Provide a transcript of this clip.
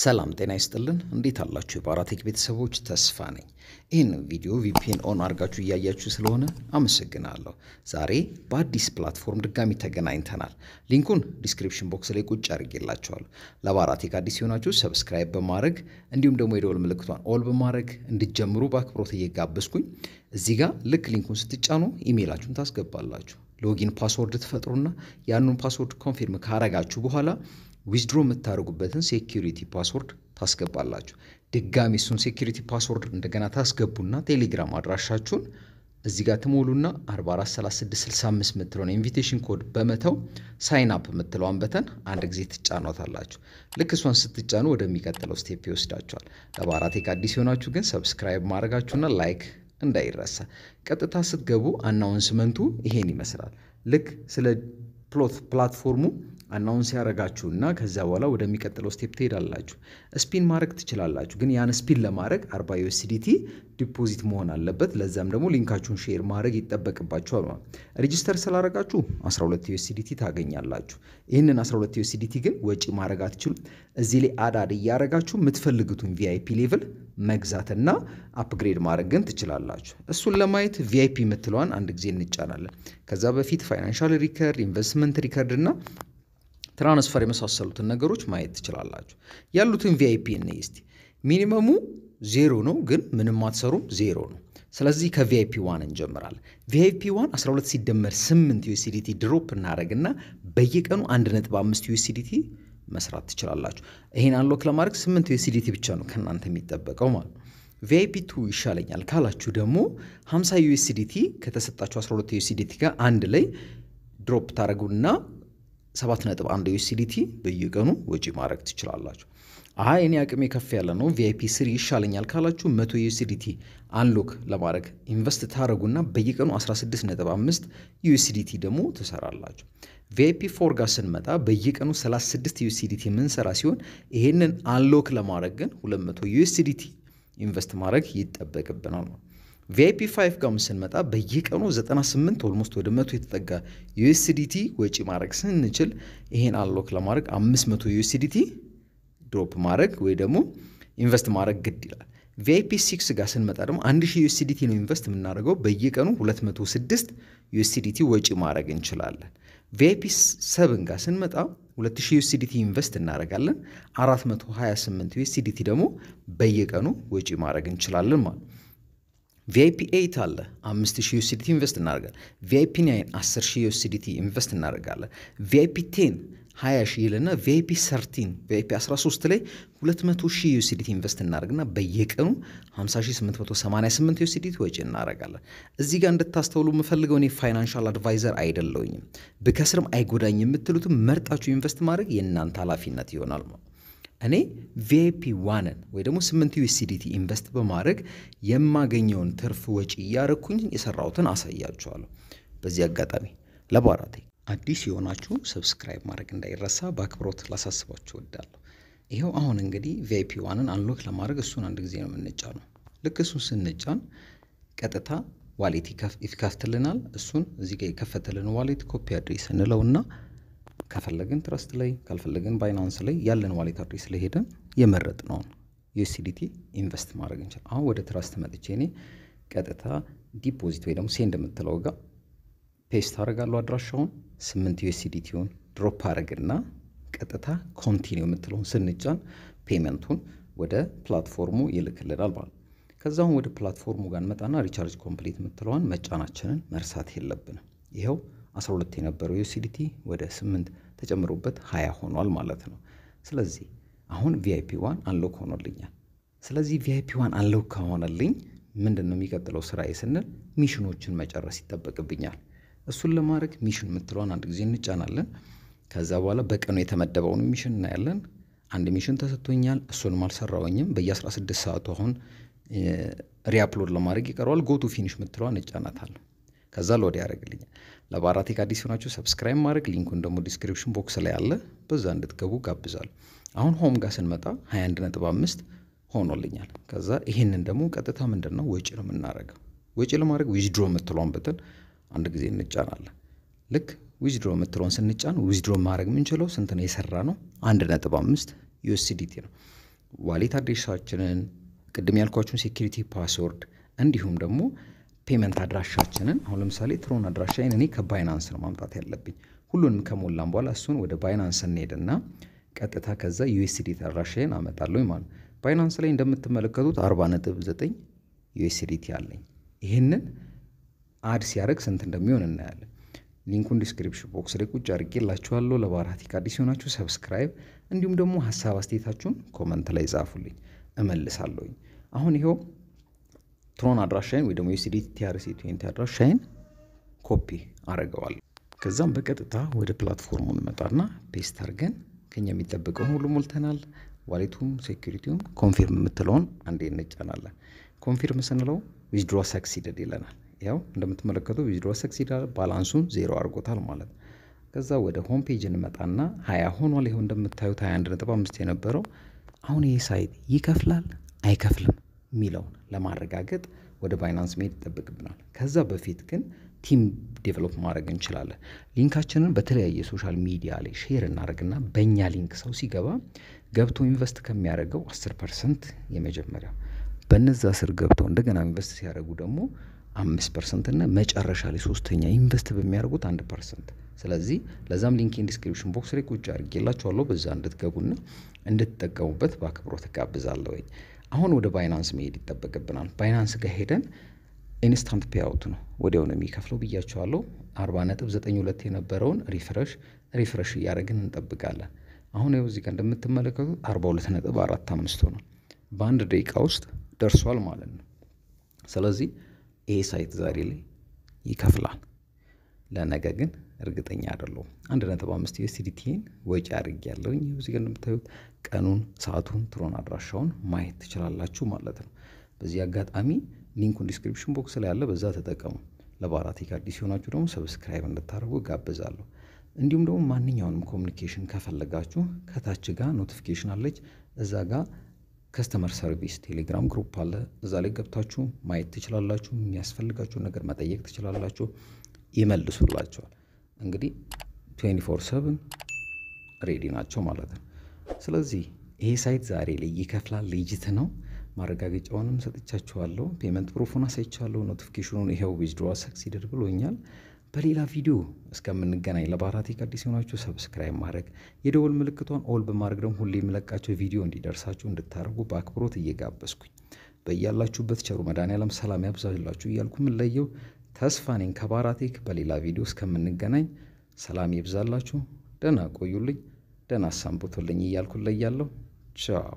ሰላም ጤና ይስጥልን። እንዴት አላችሁ? የባራቴክ ቤተሰቦች ተስፋ ነኝ። ይህን ቪዲዮ ቪፒን ኦን አድርጋችሁ እያያችሁ ስለሆነ አመሰግናለሁ። ዛሬ በአዲስ ፕላትፎርም ድጋሚ ተገናኝተናል። ሊንኩን ዲስክሪፕሽን ቦክስ ላይ ቁጭ አድርጌላችኋለሁ። ለባራቴክ አዲስ ሲሆናችሁ ሰብስክራይብ በማድረግ እንዲሁም ደግሞ የደወል ምልክቷን ኦል በማድረግ እንድጀምሩ በአክብሮት እየጋበዝኩኝ እዚህ ጋር ልክ ሊንኩን ስትጫኑ ኢሜይላችሁን ታስገባላችሁ። ሎጊን ፓስወርድ ትፈጥሩና ያኑን ፓስወርድ ኮንፊርም ካረጋችሁ በኋላ ዊዝድሮ የምታደርጉበትን ሴኪሪቲ ፓስወርድ ታስገባላችሁ። ድጋሚ እሱን ሴኪሪቲ ፓስወርድ እንደገና ታስገቡና ቴሌግራም አድራሻችሁን እዚህ ጋር ትሞሉና 443665 የምትለውን ኢንቪቴሽን ኮድ በመተው ሳይን አፕ የምትለውን በተን አንድ ጊዜ ትጫኗታላችሁ። ልክ እሷን ስትጫኑ ወደሚቀጥለው ስቴፕ ይወስዳችኋል። ለባራቴክ አዲስ የሆናችሁ ግን ሰብስክራይብ ማድረጋችሁና ላይክ እንዳይረሳ። ቀጥታ ስትገቡ አናውንስመንቱ ይሄን ይመስላል። ልክ ስለ ፕሎት ፕላትፎርሙ አናውንስ እና ከዚያ በኋላ ወደሚቀጥለው ስቴፕ ትሄዳላችሁ። ስፒን ማድረግ ትችላላችሁ፣ ግን ያን ስፒን ለማድረግ 40 ዩኤስዲቲ ዲፖዚት መሆን አለበት። ለዛም ደግሞ ሊንካችሁን ሼር ማድረግ ይጠበቅባችኋል። ሬጂስተር ስላደረጋችሁ 12 ዩኤስዲቲ ታገኛላችሁ። ይህንን 12 ዩኤስዲቲ ግን ወጪ ማድረግ አትችሉም። እዚህ ላይ አዳድ እያደረጋችሁ የምትፈልጉትን ቪአይፒ ሌቭል መግዛትና አፕግሬድ ማድረግ ግን ትችላላችሁ። እሱን ለማየት ቪአይፒ የምትለዋን አንድ ጊዜ እንጫናለን። ከዛ በፊት ፋይናንሻል ሪከርድ፣ ኢንቨስትመንት ሪከርድ እና ትራንስፈር የመሳሰሉትን ነገሮች ማየት ትችላላችሁ። ያሉትን ቪአይፒ እንይ ሚኒመሙ ዜሮ ነው፣ ግን ምንም አትሰሩም፣ ዜሮ ነው። ስለዚህ ከቪአይፒ ዋን እንጀምራለን። ቪአይፒ ዋን 12 ሲደመር 8 ዩኤስዲቲ ድሮፕ እናደረግና በየቀኑ 1.5 ዩኤስዲቲ መስራት ትችላላችሁ። ይህን አንሎክ ለማድረግ 8 ዩኤስዲቲ ብቻ ነው ከእናንተ የሚጠበቀው ማለት ነው። ቪአይፒ ቱ ይሻለኛል ካላችሁ ደግሞ 50 ዩኤስዲቲ ከተሰጣችሁ 12 ዩኤስዲቲ ጋር አንድ ላይ ድሮፕ ታደረጉና 7.1 ዩኤስዲቲ በየቀኑ ወጪ ማድረግ ትችላላችሁ። አይ እኔ አቅሜ ከፍ ያለ ነው ቪአይፒ ስሪ ይሻለኛል ካላችሁ 100 ዩኤስዲቲ አንሎክ ለማድረግ ኢንቨስት ታደረጉና በየቀኑ 16.5 ዩኤስዲቲ ደግሞ ትሰራላችሁ። ቪአይፒ ፎር ጋር ስንመጣ በየቀኑ 36 ዩሲዲቲ የምንሰራ ሲሆን ይህንን አንሎክ ለማድረግ ግን 200 ዩሲዲቲ ኢንቨስት ማድረግ ይጠበቅብናል ነው ቪአይፒ 5 ጋር ስንመጣ በየቀኑ 98 ኦልሞስት ወደ 100 የተጠጋ ዩኤስዲቲ ወጪ ማድረግ ስንችል ይሄን አሎክ ለማድረግ 500 ዩኤስዲቲ ድሮፕ ማድረግ ወይ ደግሞ ኢንቨስት ማድረግ ግድ ይላል። ቪአይፒ 6 ጋር ስንመጣ ደግሞ 1000 ዩኤስዲቲ ነው ኢንቨስት የምናደርገው። በየቀኑ 206 ዩኤስዲቲ ወጪ ማድረግ እንችላለን። ቪአይፒ 7 ጋር ስንመጣ 2000 ዩኤስዲቲ ኢንቨስት እናደርጋለን። 428 ዩኤስዲቲ ደግሞ በየቀኑ ወጪ ማድረግ እንችላለን ማለት ነው። ቪአይፒ ኤይት አለ አምስት 5000 ዩሲዲቲ ኢንቨስት እናደርጋለን። ቪአይፒ ናይን አስር 10000 ዩሲዲቲ ኢንቨስት እናደርጋለን። ቪአይፒ ቴን ሀያ ሺህ ይልና ቪአይፒ 13 ቪአይፒ ሶስት ላይ ሁለት መቶ ሺህ ዩሲዲቲ ኢንቨስት እናደርግና በየቀኑ ሀምሳ ስምንት መቶ ስምንት ዩሲዲቲ ወጪ እናደርጋለን። እዚህ ጋር እንድታስተውሉ የምፈልገው እኔ ፋይናንሻል አድቫይዘር አይደለውኝም። ብከስርም አይጎዳኝ የምትሉትም መርጣችሁ ኢንቨስት ማድረግ የእናንተ ኃላፊነት ይሆናል ነው። እኔ ቪአይፒ ዋንን ወይ ደግሞ ስምንት ዩኤስዲቲ ኢንቨስት በማድረግ የማገኘውን ትርፍ ወጪ እያረኩኝ የሰራሁትን አሳያችኋለሁ። በዚህ አጋጣሚ ለባራቴ አዲስ የሆናችሁ ሰብስክራይብ ማድረግ እንዳይረሳ በአክብሮት ላሳስባችሁ እወዳለሁ። ይኸው አሁን እንግዲህ ቪአይፒ ዋንን አንሎክ ለማድረግ እሱን አንድ ጊዜ ነው ነው። ልክ እሱን ስንጫን ቀጥታ ዋሌት ይከፍትልናል። እሱን እዚህ ጋር የከፈተልን ዋሌት ኮፒ አድሬስ እንለውና ከፈለግን ትረስት ላይ ካልፈለግን ባይናንስ ላይ ያለን ዋሌት አድሬስ ስለሄደን የመረጥ ነውን ዩኤስዲቲ ኢንቨስት ማድረግ እንችላል። አሁን ወደ ትረስት መጥቼ እኔ ቀጥታ ዲፖዚት ወይ ደግሞ ሴንድ የምትለው ጋር ፔስት አደርጋለሁ አድራሻውን ስምንት ዩኤስዲቲውን ድሮፕ አድርግና ቀጥታ ኮንቲኒው የምትለውን ስንጫን ፔመንቱን ወደ ፕላትፎርሙ ይልክልናል ማለት ከዛሁን ወደ ፕላትፎርሙ ጋር እንመጣና ሪቻርጅ ኮምፕሊት የምትለዋን መጫናችንን መርሳት የለብንም ይኸው 12 የነበረው ዩሲዲቲ ወደ 8 ተጨምሮበት 20 ሆኗል ማለት ነው። ስለዚህ አሁን ቪአይፒ ዋን አንሎክ ሆኖልኛል። ስለዚህ ቪአይፒ ዋን አንሎክ ከሆነልኝ ምንድን ነው የሚቀጥለው ስራዬ ስንል ሚሽኖችን መጨረስ ይጠበቅብኛል። እሱን ለማድረግ ሚሽን የምትለውን አንድ ጊዜ እንጫናለን። ከዛ በኋላ በቀኑ የተመደበውን ሚሽን እናያለን። አንድ ሚሽን ተሰጥቶኛል፣ እሱንም አልሰራውኝም። በየ16 ሰዓቱ አሁን ሪአፕሎድ ለማድረግ ይቀረዋል። ጎቱ ፊኒሽ የምትለዋን እጫናታለሁ። ከዛ ሎድ ያደርግልኛል። ለባራቴክ አዲስ ሆናችሁ ሰብስክራይብ ማድረግ፣ ሊንኩን ደግሞ ዲስክሪፕሽን ቦክስ ላይ አለ፣ በዛ እንድትገቡ ጋብዛል። አሁን ሆም ጋር ስንመጣ 21.5 ሆኖልኛል። ከዛ ይህንን ደግሞ ቀጥታ ምንድን ነው ወጪ ነው የምናደርገው። ወጪ ለማድረግ ዊዝድሮ የምትለውን በትን አንድ ጊዜ እንጫናለን። ልክ ዊዝድሮ የምትለውን ስንጫን ዊዝድሮ ማድረግ የምንችለው ስንት ነው የሰራ ነው 1.5 ዩኤስዲቲ ነው። ዋሌት አድሬሳችንን ቅድም ያልኳችሁን ሴኪሪቲ ፓስወርድ እንዲሁም ደግሞ ፔመንት አድራሻችንን አሁን ለምሳሌ ትሮን አድራሻዬን እኔ ከባይናንስ ነው ማምጣት ያለብኝ። ሁሉንም ከሞላም በኋላ እሱን ወደ ባይናንስ እንሄድና ቀጥታ ከዛ ዩኤስዲቲ አድራሻዬን አመጣለሁ ማለት ነው። ባይናንስ ላይ እንደምትመለከቱት 49 ዩኤስዲቲ አለኝ። ይህንን አድ ሲያደርግ ስንት እንደሚሆን እናያለን። ሊንኩን ዲስክሪፕሽን ቦክስ ላይ ቁጭ አድርጌላችኋለሁ። ለባራቲክ አዲስ ሲሆናችሁ ሰብስክራይብ፣ እንዲሁም ደግሞ ሀሳብ አስተያየታችሁን ኮመንት ላይ ጻፉልኝ፣ እመልሳለሁኝ። አሁን ይኸው ትሮን አድራሻይን ወይ ደግሞ ዩሲዲቲ ቲአርሲ ቲንቲ አድራሻይን ኮፒ አረገዋለሁ። ከዛም በቀጥታ ወደ ፕላትፎርሙ እንመጣና ፔስት አድርገን ከኛ የሚጠበቀውን ሁሉ ሞልተናል። ዋሌቱም ሴኩሪቲውም ኮንፊርም የምትለውን አንዴ እንጫናለን። ኮንፊርም ስንለው ዊዝድሮ ሰክሲደድ ይለናል። ያው እንደምትመለከቱ ዊዝድሮ ሰክሲደድ ባላንሱን ዜሮ አድርጎታል ማለት ነው። ከዛ ወደ ሆም ፔጅ እንመጣና ሀያ ሆኗል። ይኸው እንደምታዩት አምስት የነበረው አሁን ይህ ሳይት ይከፍላል አይከፍልም የሚለውን ለማረጋገጥ ወደ ባይናንስ መሄድ ይጠበቅብናል። ከዛ በፊት ግን ቲም ዴቨሎፕ ማድረግ እንችላለን። ሊንካችንን በተለያየ ሶሻል ሚዲያ ላይ ሼር እናደርግና በእኛ ሊንክ ሰው ሲገባ ገብቶ ኢንቨስት ከሚያደርገው 10 ፐርሰንት የመጀመሪያ በነዛ ስር ገብተው እንደገና ኢንቨስት ሲያደርጉ ደግሞ አምስት ፐርሰንት እና መጨረሻ ላይ ሶስተኛ ኢንቨስት በሚያደርጉት አንድ ፐርሰንት። ስለዚህ ለዛም ሊንኬን ዲስክሪፕሽን ቦክስ ላይ ቁጭ አድርጌላችኋለሁ። በዛ እንድትገቡና እንድትጠቀሙበት በአክብሮት እጋብዛለሁኝ። አሁን ወደ ባይናንስ መሄድ ይጠበቅብናል። ባይናንስ ጋር ሄደን ኢንስታንት ፔአውት ነው ወዲያው የሚከፍለው ብያቸዋለሁ። አርባ ነጥብ ዘጠኝ ሁለት የነበረውን ሪፍረሽ ሪፍረሽ እያደረግን እንጠብቃለን። አሁን ያው እዚህ ጋር እንደምትመለከቱት አርባ ሁለት ነጥብ አራት አምስት ነው በአንድ ደቂቃ ውስጥ ደርሷል ማለት ነው። ስለዚህ ይሄ ሳይት ዛሬ ላይ ይከፍላል። ለነገ ግን እርግጠኛ አይደለሁም። አንድ ነጥብ አምስት ዩኤስዲቲን ወጪ አድርጌያለሁኝ። እዚህ ዚጋ እንደምታዩት ቀኑን፣ ሰዓቱን፣ ትሮን አድራሻውን ማየት ትችላላችሁ ማለት ነው። በዚህ አጋጣሚ ሊንኩን ዲስክሪፕሽን ቦክስ ላይ አለ፣ በዛ ተጠቀሙ። ለባራቴክ አዲስ ሲሆናችሁ ደግሞ ሰብስክራይብ እንድታደርጉ ጋብዛለሁ። እንዲሁም ደግሞ ማንኛውንም ኮሚኒኬሽን ከፈለጋችሁ ከታች ጋር ኖቲፊኬሽን አለች፣ እዛ ጋር ከስተመር ሰርቪስ ቴሌግራም ግሩፕ አለ። እዛ ላይ ገብታችሁ ማየት ትችላላችሁ። የሚያስፈልጋችሁን ነገር መጠየቅ ትችላላችሁ። ይመልሱላቸዋል። እንግዲህ 24 ሬዲ ናቸው ማለት ነው። ስለዚህ ይሄ ሳይት ዛሬ ላይ ይከፍላል። ልጅት ነው። ማረጋገጫውንም ሰጥቻችኋለሁ። ፔመንት ፕሮፉን አሳይቻለሁ። ኖቲፊኬሽኑን ይሄው ዊዝድሮ ሰክሲደድ ብሎኛል። በሌላ ቪዲዮ እስከምንገናኝ ቴክ አዲስ የሆናችሁ ሰብስክራይብ ማድረግ የደወል ምልክቷን ኦል በማድረግ ደግሞ ሁሌ የምለቃቸው ቪዲዮ እንዲደርሳችሁ እንድታደርጉ በአክብሮት እየጋበዝኩኝ በያላችሁበት ቸሩ መድኃኔዓለም ሰላም ያብዛላችሁ እያልኩ የምለየው ተስፋ ነኝ ከባራቴክ። በሌላ ቪዲዮ እስከምንገናኝ ሰላም ይብዛላችሁ፣ ደህና ቆዩልኝ፣ ደህና አሰንብቱልኝ እያልኩ እለያለሁ። ቻው